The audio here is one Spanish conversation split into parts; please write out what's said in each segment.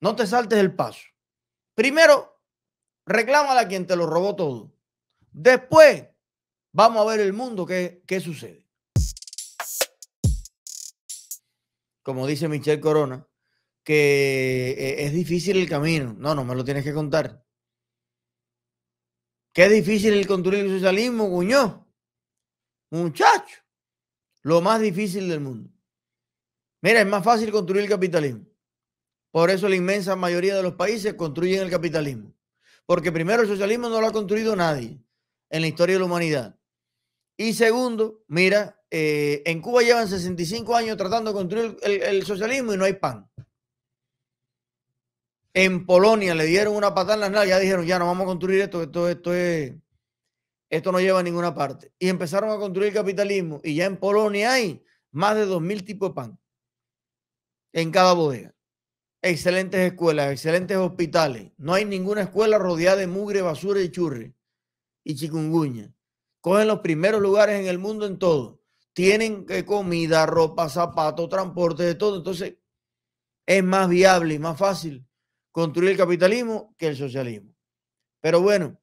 No te saltes el paso. Primero, reclámala a quien te lo robó todo. Después, vamos a ver el mundo qué, sucede. Como dice Michelle Corona, que eh, es difícil el camino. No, no me lo tienes que contar. Qué difícil el construir el socialismo, Guñó. Muchacho, lo más difícil del mundo. Mira, es más fácil construir el capitalismo. Por eso la inmensa mayoría de los países construyen el capitalismo. Porque primero el socialismo no lo ha construido nadie en la historia de la humanidad. Y segundo, mira, eh, en Cuba llevan 65 años tratando de construir el, socialismo y no hay pan. En Polonia le dieron una patada en las nalgas, ya dijeron, ya no vamos a construir esto, esto, esto esto no lleva a ninguna parte. Y empezaron a construir el capitalismo y ya en Polonia hay más de 2.000 tipos de pan en cada bodega excelentes escuelas, excelentes hospitales. No hay ninguna escuela rodeada de mugre, basura y churre y chikunguña. Cogen los primeros lugares en el mundo en todo. Tienen eh, comida, ropa, zapatos, transporte, de todo. Entonces, es más viable y más fácil construir el capitalismo que el socialismo. Pero bueno,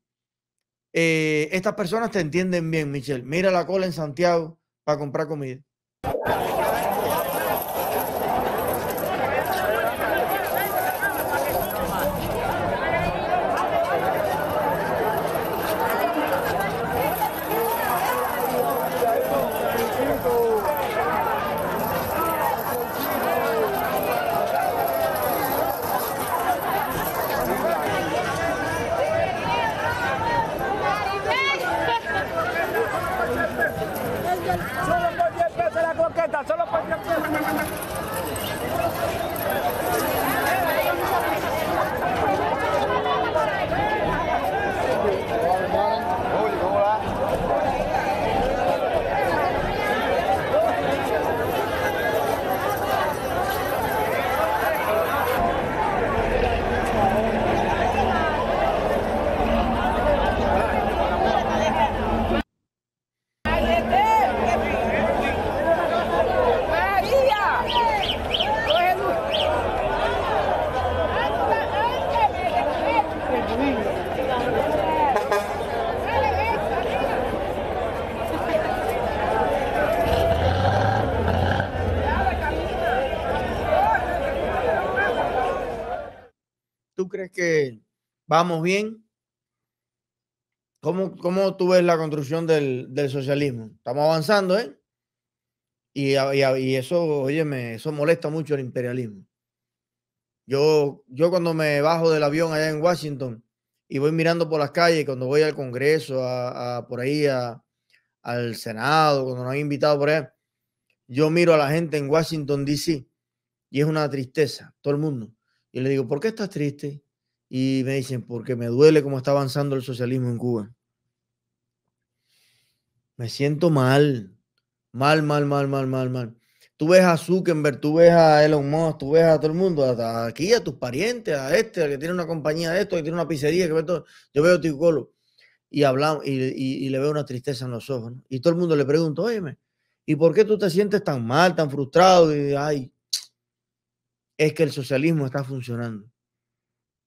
eh, estas personas te entienden bien, Michelle. Mira la cola en Santiago para comprar comida. ¿Vamos bien? ¿Cómo, cómo tú ves la construcción del, socialismo? Estamos avanzando, ¿eh? Y, y, eso, óyeme, eso molesta mucho el imperialismo. Yo, yo cuando me bajo del avión allá en Washington y voy mirando por las calles, cuando voy al Congreso, a, por ahí al Senado, cuando nos han invitado por ahí yo miro a la gente en Washington, D.C. y es una tristeza, todo el mundo. Y le digo, ¿por qué estás triste? Y me dicen, porque me duele cómo está avanzando el socialismo en Cuba. Me siento mal, mal, mal, mal, mal, mal, mal. Tú ves a Zuckerberg, tú ves a Elon Musk, tú ves a todo el mundo, hasta aquí, a tus parientes, a este, al que tiene una compañía de esto, que tiene una pizzería, que ve todo. Yo veo Ticolo este y hablamos y, le veo una tristeza en los ojos. Y todo el mundo le pregunta, oye, ¿y por qué tú te sientes tan mal, tan frustrado? Y ay, es que el socialismo está funcionando.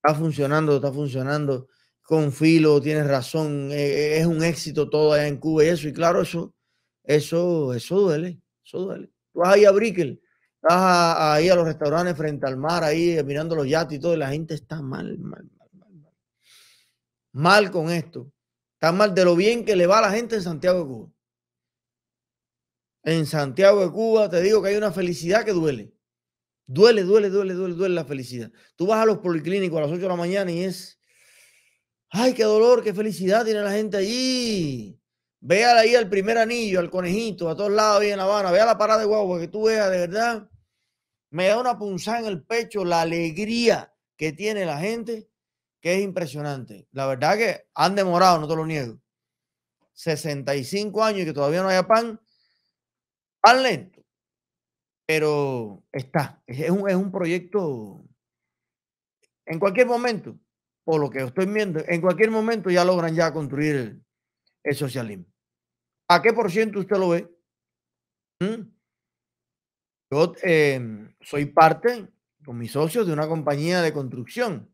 Está funcionando, está funcionando. Con filo, tienes razón. Eh, eh, es un éxito todo allá en Cuba y eso. Y claro, eso, eso, eso duele. Eso duele. Tú vas ahí a Brickell, vas ahí a los restaurantes frente al mar, ahí eh, mirando los yates y todo, y la gente está mal, mal, mal, mal, mal. Mal con esto. Está mal de lo bien que le va a la gente en Santiago de Cuba. En Santiago de Cuba te digo que hay una felicidad que duele. Duele, duele, duele, duele, duele la felicidad. Tú vas a los policlínicos a las 8 de la mañana y es, ay, qué dolor, qué felicidad tiene la gente allí. Vea ahí al primer anillo, al conejito, a todos lados ahí en La Habana. Vea la parada de guagua que tú veas, de verdad. Me da una punzada en el pecho la alegría que tiene la gente, que es impresionante. La verdad que han demorado, no te lo niego. 65 años y que todavía no haya pan, pan lento pero está. Es un, es un proyecto en cualquier momento, por lo que estoy viendo, en cualquier momento ya logran ya construir el, socialismo. ¿A qué por ciento usted lo ve? ¿Mm? Yo em, soy parte con mis socios de una compañía de construcción.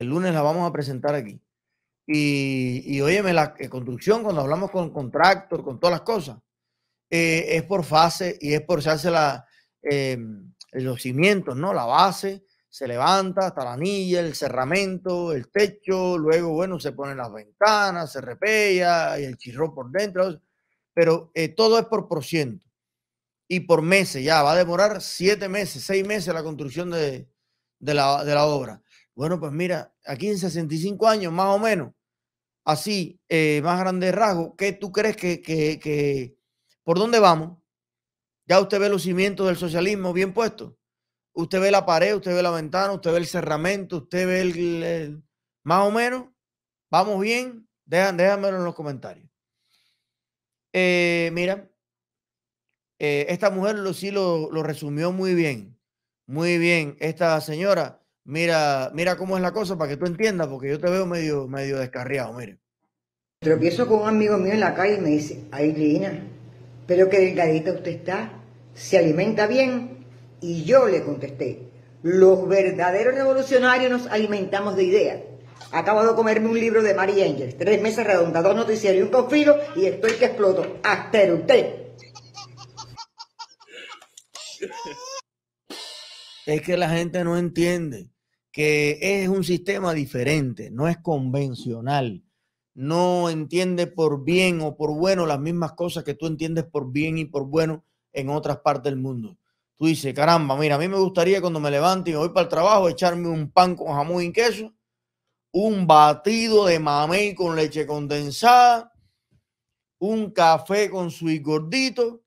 El lunes la vamos a presentar aquí. Y, y óyeme, la eh, construcción, cuando hablamos con contractor, con todas las cosas, eh, es por fase y es por se la, eh, los cimientos, ¿no? La base, se levanta hasta la anilla, el cerramento, el techo, luego, bueno, se ponen las ventanas, se repella y el chirro por dentro, pero eh, todo es por por ciento y por meses, ya va a demorar siete meses, seis meses la construcción de, la, obra. Bueno, pues mira, aquí en 65 años más o menos, así, más grande rasgo, ¿qué tú crees que, ¿Por dónde vamos? Ya usted ve los cimientos del socialismo bien puestos. Usted ve la pared, usted ve la ventana, usted ve el cerramento, usted ve el, más o menos. ¿Vamos bien? déjamelo en los comentarios. Eh, mira, eh, esta mujer lo, sí lo, resumió muy bien. Muy bien. Esta señora, mira, mira cómo es la cosa para que tú entiendas, porque yo te veo medio, medio descarriado, mire. Tropiezo con un amigo mío en la calle y me dice, ay, Cristina pero qué delgadita usted está, se alimenta bien. Y yo le contesté, los verdaderos revolucionarios nos alimentamos de ideas. Acabo de comerme un libro de Mary Angel, tres meses redondas, dos noticiarios y un confido, y estoy que exploto. Hasta usted. Es que la gente no entiende que es un sistema diferente, no es convencional no entiende por bien o por bueno las mismas cosas que tú entiendes por bien y por bueno en otras partes del mundo. Tú dices, caramba, mira, a mí me gustaría cuando me levante y me voy para el trabajo echarme un pan con jamón y queso, un batido de mamé con leche condensada, un café con su gordito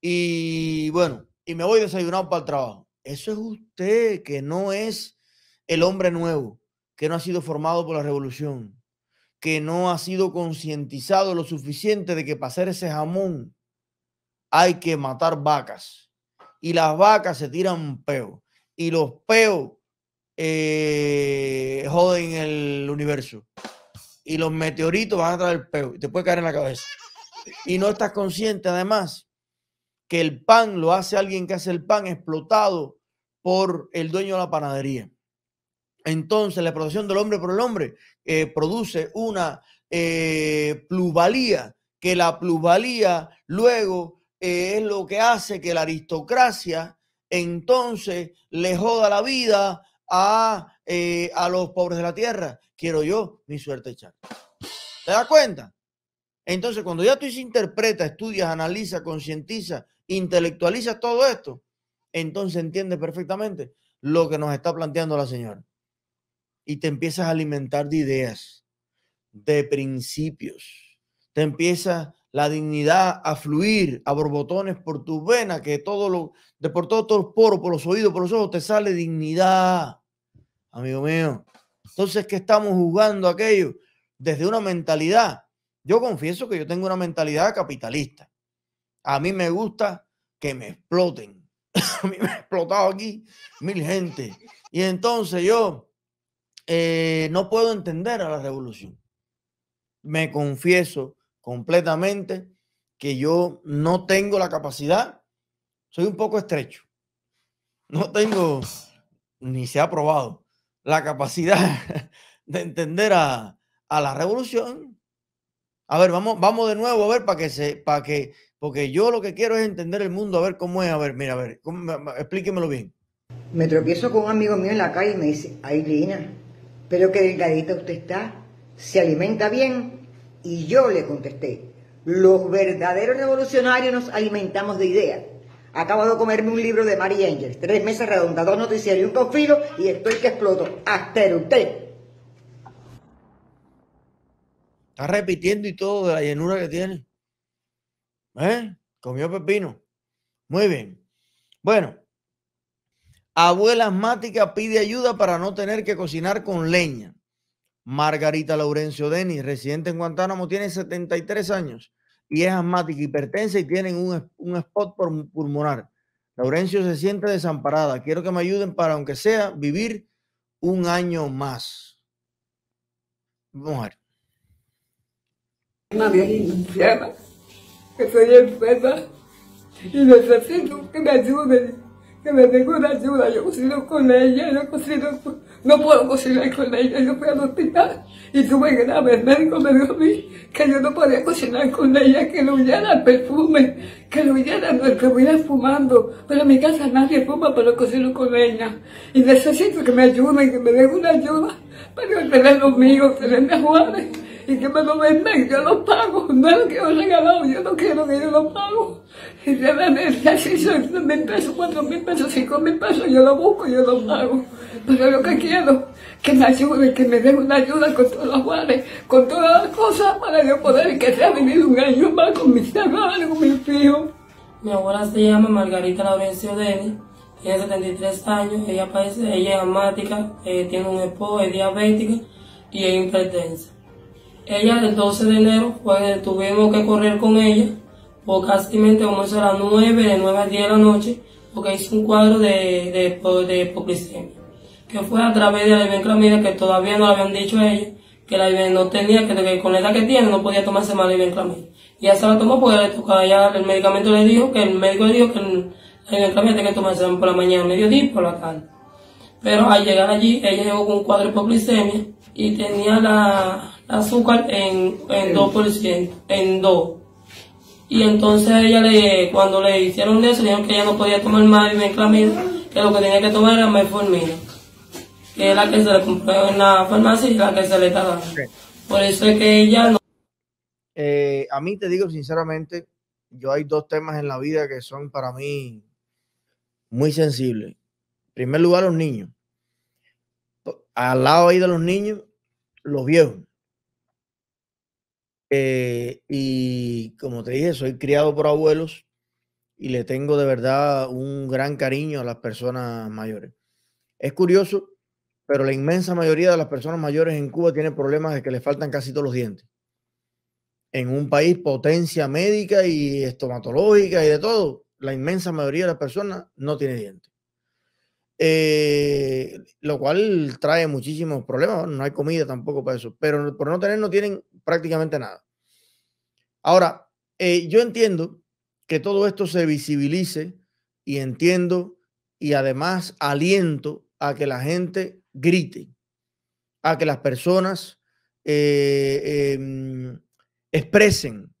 y bueno, y me voy desayunado para el trabajo. Eso es usted que no es el hombre nuevo, que no ha sido formado por la revolución que no ha sido concientizado lo suficiente de que para hacer ese jamón hay que matar vacas. Y las vacas se tiran peo. Y los peos eh, joden el universo. Y los meteoritos van a traer peo. Y te puede caer en la cabeza. Y no estás consciente, además, que el pan lo hace alguien que hace el pan explotado por el dueño de la panadería entonces la explotación del hombre por el hombre eh, produce una eh, plusvalía, que la plusvalía luego eh, es lo que hace que la aristocracia entonces le joda la vida a, a los pobres de la tierra. Quiero yo mi suerte echar. ¿Te das cuenta? Entonces, cuando ya tú interpretas, estudias, analizas, concientiza, intelectualiza todo esto, entonces entiendes perfectamente lo que nos está planteando la señora y te empiezas a alimentar de ideas, de principios. Te empieza la dignidad a fluir a borbotones por tus venas, que todo lo, de por todos los poros, por los oídos, por los ojos, te sale dignidad, amigo mío. Entonces, ¿qué estamos jugando aquello? Desde una mentalidad. Yo confieso que yo tengo una mentalidad capitalista. A mí me gusta que me exploten. a mí me ha explotado aquí mil gente. Y entonces yo eh, no puedo entender a la revolución. Me confieso completamente que yo no tengo la capacidad, soy un poco estrecho. No tengo, ni se ha probado, la capacidad de entender a, la revolución. A ver, vamos, vamos de nuevo a ver para que se, para que, porque yo lo que quiero es entender el mundo, a ver cómo es, a ver, mira, a ver, explíquemelo bien. Me tropiezo con un amigo mío en la calle y me dice, ay, Lina, pero qué delgadita usted está, se alimenta bien. Y yo le contesté, los verdaderos revolucionarios nos alimentamos de ideas. Acabo de comerme un libro de Mary Angel, tres meses redondas, dos un confilo y estoy que exploto. Hasta usted. Está repitiendo y todo de la llenura que tiene. ¿Eh? Comió pepino. Muy bien. Bueno. Abuela asmática pide ayuda para no tener que cocinar con leña. Margarita Laurencio Denis, residente en Guantánamo, tiene 73 años y es asmática, hipertensa y tiene un, un spot pulmonar. Laurencio se siente desamparada. Quiero que me ayuden para, aunque sea, vivir un año más. Vamos a ver. que soy y necesito que me ayuden que me den una ayuda. Yo cocino con ella, yo cocino No puedo cocinar con ella, yo fui al hospital y tuve grave. El médico me dijo a mí que yo no podía cocinar con ella, que le huyera el perfume, que lo huyera el que fumando. Pero en mi casa nadie fuma, pero cocino con ella. Y necesito que me ayuden, que me den una ayuda para tener los míos, tener mis y que me lo venden, yo lo pago, no es lo que yo he regalado, yo no quiero que yo lo pago. Y de verdad, si son mil pesos, cuatro mil pesos, cinco mil pesos, yo lo busco, yo lo pago. Pero lo que quiero, que me ayude, que me den una ayuda con todos los bares, con todas las cosas, para yo poder que sea vivir un año más con mis hermanos, con mis hijos. Mi abuela se llama Margarita Laurencio Deni, tiene 73 años, ella, parece ella es amática, eh, tiene un esposo, es diabética y es hipertensa. Ella el 12 de enero pues, tuvimos que correr con ella, porque casi como eso a las 9, de 9 a 10 de la noche, porque hizo un cuadro de, de, de que fue a través de la ibenclamida, que todavía no le habían dicho a ella, que la no tenía, que, con la edad que tiene no podía tomarse más la ibenclamida. Y ya se la tomó porque ya el medicamento le dijo, que el médico le dijo que la ibenclamida tenía que tomarse por la mañana, mediodía por la tarde. Pero al llegar allí, ella llegó con un cuadro de hipoglicemia y tenía la, azúcar en, en 2%, en 2. Y entonces ella le, cuando le hicieron eso, dijeron que ella no podía tomar más ivermectina, que lo que tenía que tomar era metformina, que es la que se le compró en la farmacia y la que se le está dando. Por eso es que ella no... Eh, a mí te digo sinceramente, yo hay dos temas en la vida que son para mí muy sensibles. En primer lugar, los niños al lado ahí de los niños, los viejos. Eh, y como te dije, soy criado por abuelos y le tengo de verdad un gran cariño a las personas mayores. Es curioso, pero la inmensa mayoría de las personas mayores en Cuba tiene problemas de que les faltan casi todos los dientes. En un país potencia médica y estomatológica y de todo, la inmensa mayoría de las personas no tiene dientes. Eh, lo cual trae muchísimos problemas. No hay comida tampoco para eso, pero por no tener no tienen prácticamente nada. Ahora, eh, yo entiendo que todo esto se visibilice y entiendo y además aliento a que la gente grite, a que las personas eh, em, expresen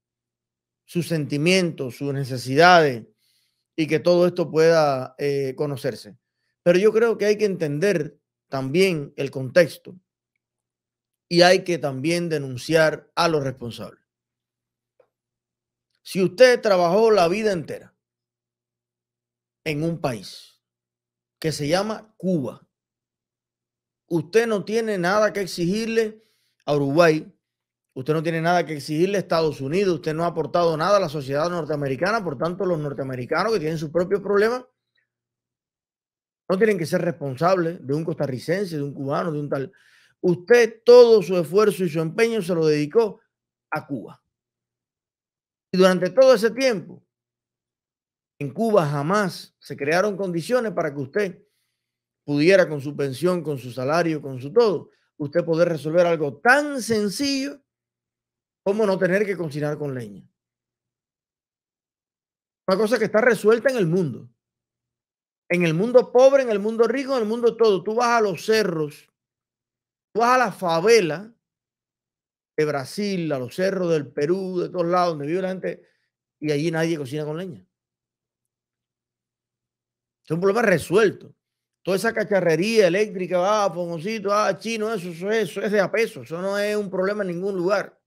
sus sentimientos, sus necesidades y que todo esto pueda conocerse. Pero yo creo que hay que entender también el contexto y hay que también denunciar a los responsables. Si usted trabajó la vida entera en un país que se llama Cuba, usted no tiene nada que exigirle a Uruguay, usted no tiene nada que exigirle a Estados Unidos, usted no ha aportado nada a la sociedad norteamericana, por tanto los norteamericanos que tienen sus propios problemas no tienen que ser responsables de un costarricense, de un cubano, de un tal. Usted todo su esfuerzo y su empeño se lo dedicó a Cuba. Y durante todo ese tiempo, en Cuba jamás se crearon condiciones para que usted pudiera con su pensión, con su salario, con su todo, usted poder resolver algo tan sencillo como no tener que cocinar con leña. Una cosa que está resuelta en el mundo. En el mundo pobre, en el mundo rico, en el mundo todo. Tú vas a los cerros, tú vas a la favela de Brasil, a los cerros del Perú, de todos lados donde vive la gente, y allí nadie cocina con leña. Es un problema resuelto. Toda esa cacharrería eléctrica, va, ah, fogoncito, ah, chino, eso, eso, eso es de a peso. Eso no es un problema en ningún lugar.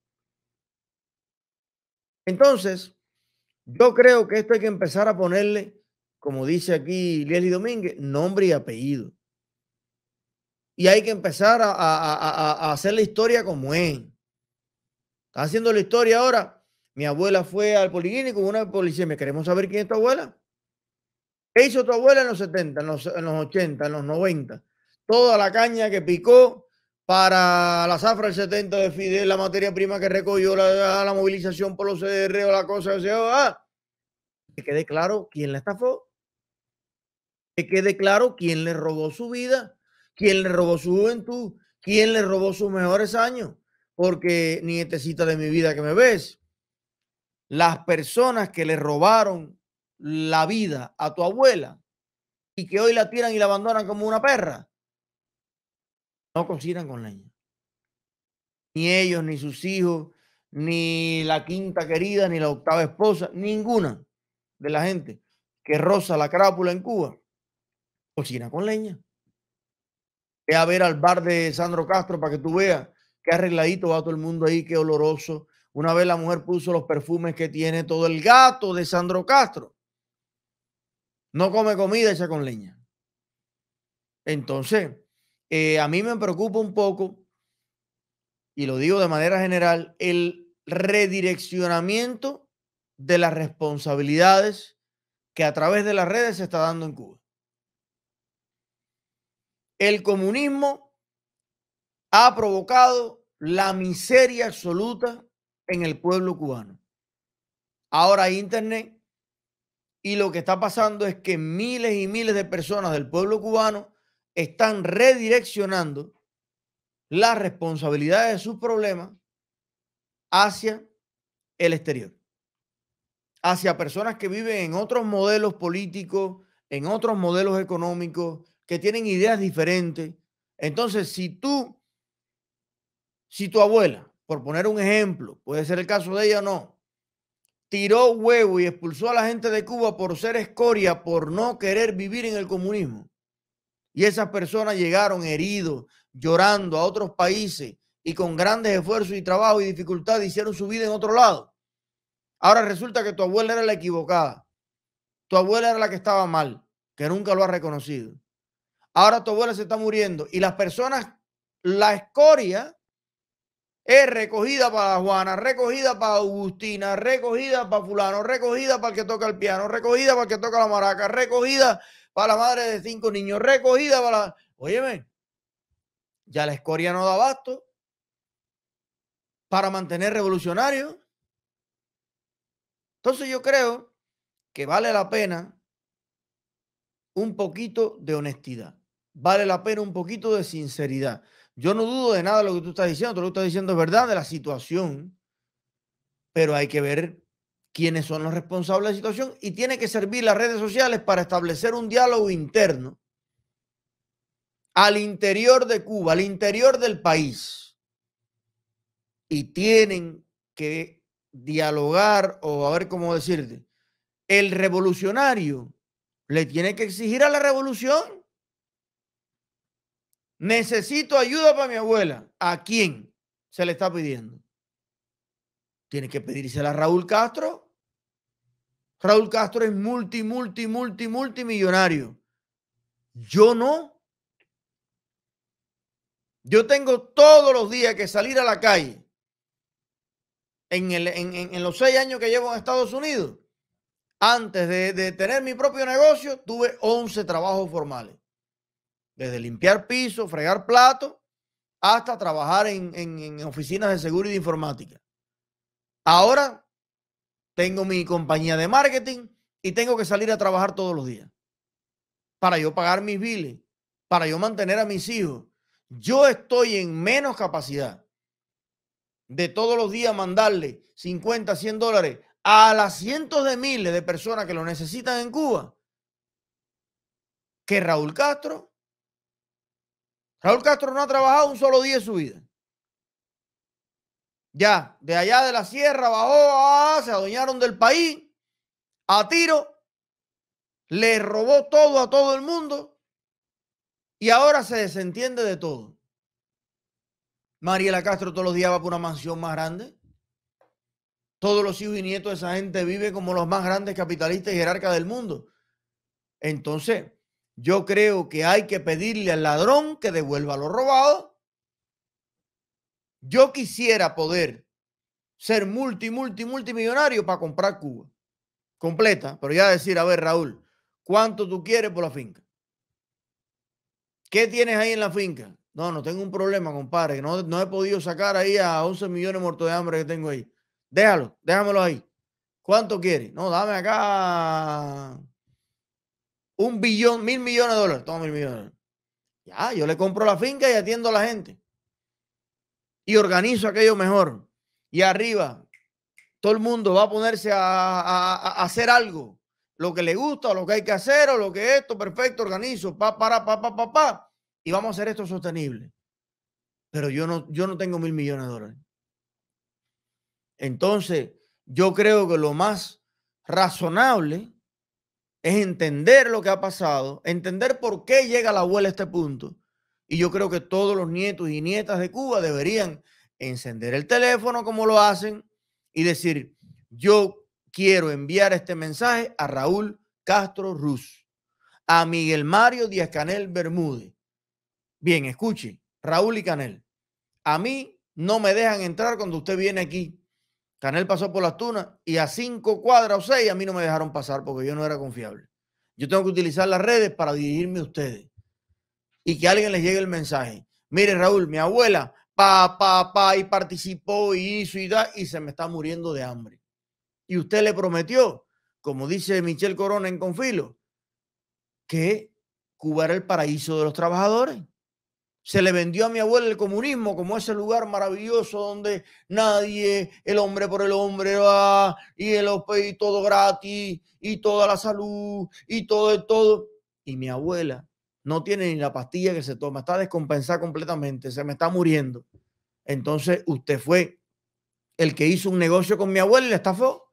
Entonces, yo creo que esto hay que empezar a ponerle como dice aquí Leslie Domínguez, nombre y apellido. Y hay que empezar a, hacer la historia como es. Está haciendo la historia ahora. Mi abuela fue al con una policía, ¿me queremos saber quién es tu abuela? ¿Qué hizo tu abuela en los 70, en los, 80, en los 90? Toda la caña que picó, para la zafra del 70 de Fidel, la materia prima que recogió la, movilización por los CDR o la cosa de ah, que quede claro quién la estafó que quede claro quién le robó su vida, quién le robó su juventud, quién le robó sus mejores años. Porque, nietecita de mi vida que me ves, las personas que le robaron la vida a tu abuela y que hoy la tiran y la abandonan como una perra, no cocinan con leña. Ni ellos, ni sus hijos, ni la quinta querida, ni la octava esposa, ninguna de la gente que roza la crápula en Cuba cocina con leña. Ve a ver al bar de Sandro Castro para que tú veas qué arregladito va todo el mundo ahí, qué oloroso. Una vez la mujer puso los perfumes que tiene todo el gato de Sandro Castro. No come comida hecha con leña. Entonces, eh, a mí me preocupa un poco, y lo digo de manera general, el redireccionamiento de las responsabilidades que a través de las redes se está dando en Cuba. El comunismo ha provocado la miseria absoluta en el pueblo cubano. Ahora hay internet y lo que está pasando es que miles y miles de personas del pueblo cubano están redireccionando las responsabilidades de sus problemas hacia el exterior, hacia personas que viven en otros modelos políticos, en otros modelos económicos, que tienen ideas diferentes. Entonces, si tú, si tu abuela, por poner un ejemplo, puede ser el caso de ella o no, tiró huevo y expulsó a la gente de Cuba por ser escoria, por no querer vivir en el comunismo. Y esas personas llegaron heridos, llorando a otros países y con grandes esfuerzos y trabajo y dificultad hicieron su vida en otro lado. Ahora resulta que tu abuela era la equivocada. Tu abuela era la que estaba mal, que nunca lo ha reconocido. Ahora tu abuela se está muriendo. Y las personas, la escoria es recogida para Juana, recogida para Agustina, recogida para fulano, recogida para el que toca el piano, recogida para el que toca la maraca, recogida para la madre de cinco niños, recogida para la... Óyeme, ya la escoria no da abasto para mantener revolucionarios. Entonces yo creo que vale la pena un poquito de honestidad vale la pena un poquito de sinceridad. Yo no dudo de nada de lo que tú estás diciendo, todo lo que estás diciendo es verdad de la situación, pero hay que ver quiénes son los responsables de la situación y tiene que servir las redes sociales para establecer un diálogo interno al interior de Cuba, al interior del país. Y tienen que dialogar o a ver cómo decirte, el revolucionario le tiene que exigir a la revolución Necesito ayuda para mi abuela. ¿A quién se le está pidiendo? Tiene que pedírsela a Raúl Castro. Raúl Castro es multi, multi, multi, multimillonario. Yo no. Yo tengo todos los días que salir a la calle. En, los seis años que llevo en Estados Unidos, antes de, de tener mi propio negocio, tuve 11 trabajos formales. Desde limpiar pisos, fregar platos, hasta trabajar en, oficinas de seguridad de informática. Ahora tengo mi compañía de marketing y tengo que salir a trabajar todos los días para yo pagar mis biles, para yo mantener a mis hijos. Yo estoy en menos capacidad de todos los días mandarle 50, 100 dólares a las cientos de miles de personas que lo necesitan en Cuba que Raúl Castro Raúl Castro no ha trabajado un solo día en su vida. Ya, de allá de la sierra bajó, ah, se adueñaron del país a tiro, le robó todo a todo el mundo y ahora se desentiende de todo. Mariela Castro todos los días va por una mansión más grande. Todos los hijos y nietos de esa gente viven como los más grandes capitalistas y jerarcas del mundo. Entonces, yo creo que hay que pedirle al ladrón que devuelva lo robado. Yo quisiera poder ser multi, multi, multimillonario para comprar Cuba completa, pero ya decir, a ver, Raúl, ¿cuánto tú quieres por la finca? ¿Qué tienes ahí en la finca? No, no tengo un problema, compadre. No, no he podido sacar ahí a 11 millones muertos de hambre que tengo ahí. Déjalo, déjamelo ahí. ¿Cuánto quieres? No, dame acá un billón, mil millones de dólares. Toma mil millones. Ya, yo le compro la finca y atiendo a la gente. Y organizo aquello mejor. Y arriba, todo el mundo va a ponerse a, hacer algo. Lo que le gusta, lo que hay que hacer, o lo que esto, perfecto, organizo, pa, para, pa, pa, pa, pa. Y vamos a hacer esto sostenible. Pero yo no, yo no tengo mil millones de dólares. Entonces, yo creo que lo más razonable es entender lo que ha pasado, entender por qué llega la abuela a este punto. Y yo creo que todos los nietos y nietas de Cuba deberían encender el teléfono como lo hacen y decir, yo quiero enviar este mensaje a Raúl Castro Ruz, a Miguel Mario Díaz Canel Bermúdez. Bien, escuche, Raúl y Canel, a mí no me dejan entrar cuando usted viene aquí Canel pasó por las tunas y a cinco cuadras o seis a mí no me dejaron pasar porque yo no era confiable. Yo tengo que utilizar las redes para dirigirme a ustedes y que alguien les llegue el mensaje. Mire, Raúl, mi abuela, pa, pa, pa, y participó y hizo y y se me está muriendo de hambre. Y usted le prometió, como dice Michel Corona en Confilo, que Cuba era el paraíso de los trabajadores se le vendió a mi abuela el comunismo como ese lugar maravilloso donde nadie, el hombre por el hombre va y, el, todo gratis y toda la salud y todo y todo. Y mi abuela no tiene ni la pastilla que se toma, está descompensada completamente, se me está muriendo. Entonces usted fue el que hizo un negocio con mi abuela y la estafó.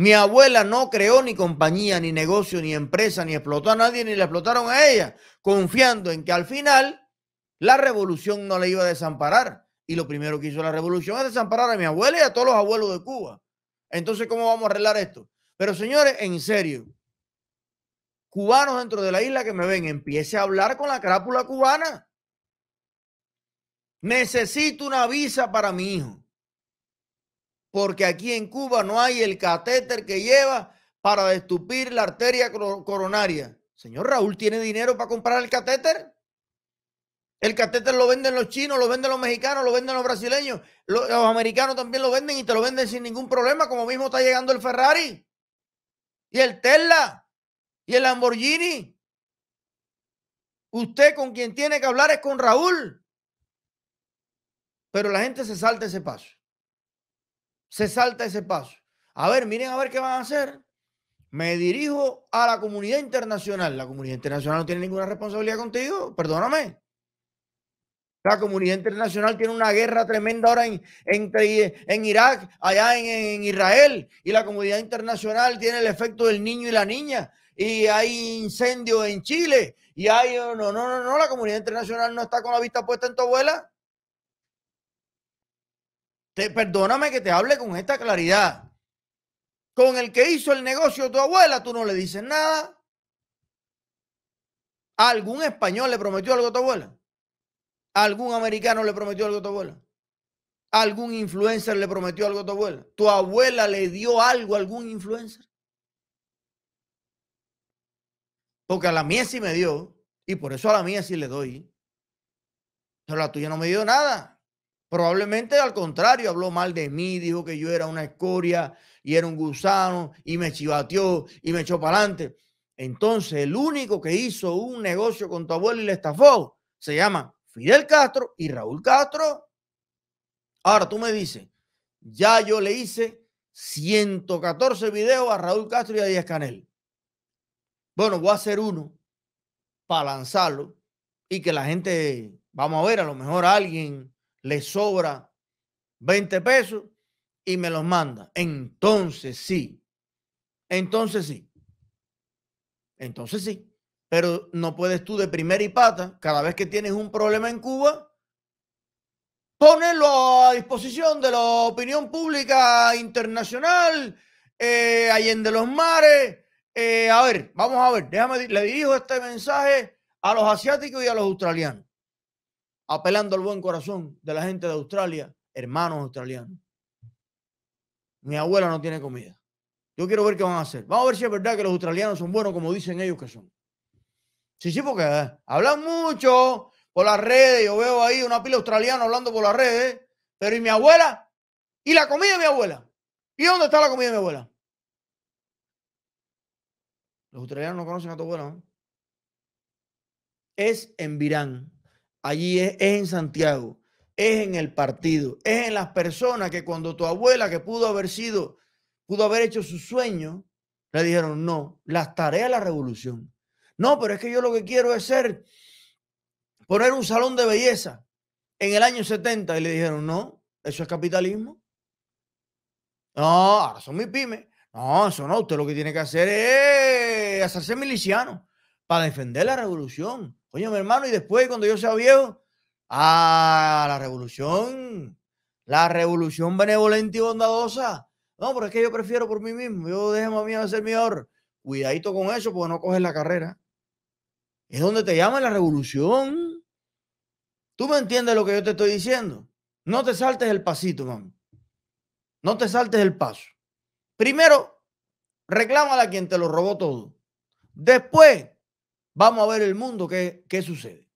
Mi abuela no creó ni compañía, ni negocio, ni empresa, ni explotó a nadie, ni la explotaron a ella, confiando en que al final la revolución no le iba a desamparar. Y lo primero que hizo la revolución es desamparar a mi abuela y a todos los abuelos de Cuba. Entonces, ¿cómo vamos a arreglar esto? Pero señores, en serio, cubanos dentro de la isla que me ven, empiece a hablar con la crápula cubana. Necesito una visa para mi hijo porque aquí en Cuba no hay el catéter que lleva para destupir la arteria coronaria. Señor Raúl, ¿tiene dinero para comprar el catéter? El catéter lo venden los chinos, lo venden los mexicanos, lo venden los brasileños, los, los, americanos también lo venden y te lo venden sin ningún problema, como mismo está llegando el Ferrari y el Tesla y el Lamborghini. Usted con quien tiene que hablar es con Raúl. Pero la gente se salta ese paso se salta ese paso. A ver, miren a ver qué van a hacer. Me dirijo a la comunidad internacional. La comunidad internacional no tiene ninguna responsabilidad contigo, perdóname. La comunidad internacional tiene una guerra tremenda ahora en, en Irak, allá en, en, Israel, y la comunidad internacional tiene el efecto del niño y la niña, y hay incendios en Chile, y hay... No, no, no, no, la comunidad internacional no está con la vista puesta en tu abuela perdóname que te hable con esta claridad. Con el que hizo el negocio tu abuela, tú no le dices nada. ¿Algún español le prometió algo a tu abuela? ¿Algún americano le prometió algo a tu abuela? ¿Algún influencer le prometió algo a tu abuela? ¿Tu abuela le dio algo a algún influencer? Porque a la mía sí me dio, y por eso a la mía sí le doy. Pero la tuya no me dio nada. Probablemente al contrario, habló mal de mí, dijo que yo era una escoria y era un gusano y me chivateó y me echó para adelante. Entonces, el único que hizo un negocio con tu abuelo y le estafó se llama Fidel Castro y Raúl Castro. Ahora tú me dices, ya yo le hice 114 videos a Raúl Castro y a Díaz Canel. Bueno, voy a hacer uno para lanzarlo y que la gente, vamos a ver, a lo mejor alguien le sobra 20 pesos y me los manda. Entonces sí. Entonces sí. Entonces sí. Pero no puedes tú de primera y pata, cada vez que tienes un problema en Cuba, ponerlo a disposición de la opinión pública internacional, eh, de los mares. Eh, a ver, vamos a ver, déjame, le dirijo este mensaje a los asiáticos y a los australianos apelando al buen corazón de la gente de Australia, hermanos australianos. Mi abuela no tiene comida. Yo quiero ver qué van a hacer. Vamos a ver si es verdad que los australianos son buenos como dicen ellos que son. Sí, sí, porque eh, hablan mucho por las redes. Yo veo ahí una pila australiana hablando por las redes. Pero ¿y mi abuela? ¿Y la comida de mi abuela? ¿Y dónde está la comida de mi abuela? Los australianos no conocen a tu abuela. ¿no? Es en Virán allí es, en Santiago, es en el partido, es en las personas que cuando tu abuela que pudo haber sido, pudo haber hecho su sueño, le dijeron, no, las tareas de la revolución. No, pero es que yo lo que quiero es ser, poner un salón de belleza en el año 70. Y le dijeron, no, eso es capitalismo. No, ahora son mis pymes. No, eso no, usted lo que tiene que hacer es hacerse miliciano para defender la revolución. Coño, mi hermano, y después cuando yo sea viejo, a ah, la revolución, la revolución benevolente y bondadosa. No, pero es que yo prefiero por mí mismo, yo déjame a mí hacer mi ahorro. Cuidadito con eso, porque no coges la carrera. Es donde te llama la revolución. ¿Tú me entiendes lo que yo te estoy diciendo? No te saltes el pasito, mami. No te saltes el paso. Primero, reclámala a quien te lo robó todo. Después, Vamos a ver el mundo qué, qué sucede.